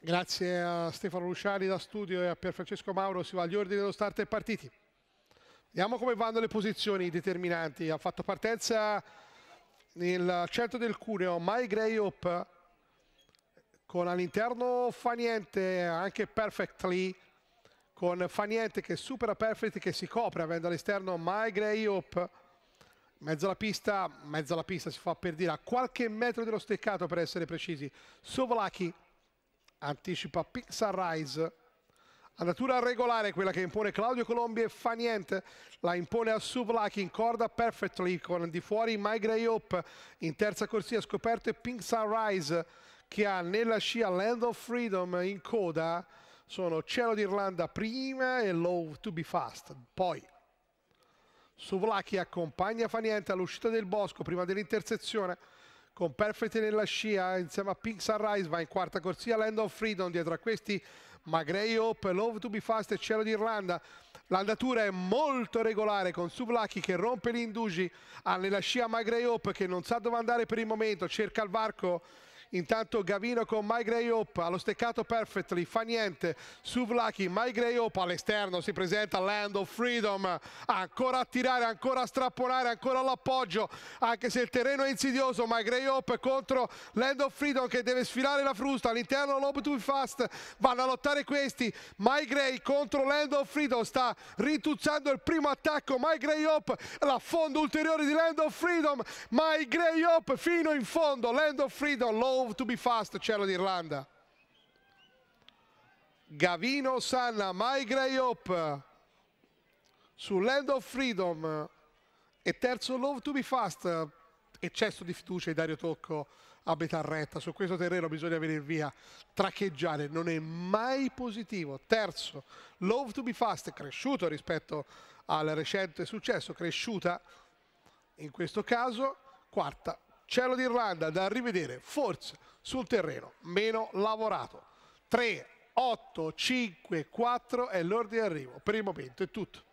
Grazie a Stefano Luciani da studio e a Pier Francesco Mauro. Si va agli ordini dello start e partiti. Vediamo come vanno le posizioni determinanti. Ha fatto partenza nel centro del Cuneo, Mai Grey Up con all'interno Fa Niente anche Perfectly, con Fa Niente che supera Perfect che si copre avendo all'esterno Mai Grey Up. Mezzo alla pista, mezzo alla pista si fa per dire, a qualche metro dello steccato per essere precisi. Sovlaki anticipa Sunrise. Andatura regolare quella che impone Claudio Colombi e fa niente. La impone a Suvlaki in corda perfectly con di fuori My Grey Hope. In terza corsia scoperto è Pink Sunrise che ha nella scia Land of Freedom in coda. Sono Cielo d'Irlanda prima e Low to be Fast. Poi Suvlaki accompagna fa niente all'uscita del bosco prima dell'intersezione con Perfetti nella scia insieme a Pink Sunrise va in quarta corsia Land of Freedom dietro a questi Magrey Hope, Love to be Fast e Cielo d'Irlanda l'andatura è molto regolare con Sublaki che rompe l'indugi ha nella scia Magrey Hope che non sa dove andare per il momento cerca il varco Intanto Gavino con My Grey Hope allo steccato Perfectly, fa niente. Su Vlachi, My Grey Hope all'esterno si presenta Land of Freedom. Ancora a tirare, ancora a strapponare, ancora all'appoggio. Anche se il terreno è insidioso, My Grey Hope contro Land of Freedom che deve sfilare la frusta all'interno Lob Too Fast. Vanno a lottare questi. My Grey contro Land of Freedom sta rituzzando il primo attacco. My Grey Hope, l'affondo ulteriore di Land of Freedom. My Grey Hope fino in fondo. Land of Freedom lo Move to be fast cielo d'Irlanda. Gavino Sanna, Mai Grayop su Land of Freedom e terzo Love to be fast. Eccesso di fiducia di Dario Tocco a metà retta. Su questo terreno bisogna venire via. Traccheggiare non è mai positivo. Terzo, Love to be fast cresciuto rispetto al recente successo, cresciuta in questo caso. Quarta, Cielo d'Irlanda da rivedere forse sul terreno meno lavorato. 3, 8, 5, 4 è l'ordine di arrivo. Per il momento è tutto.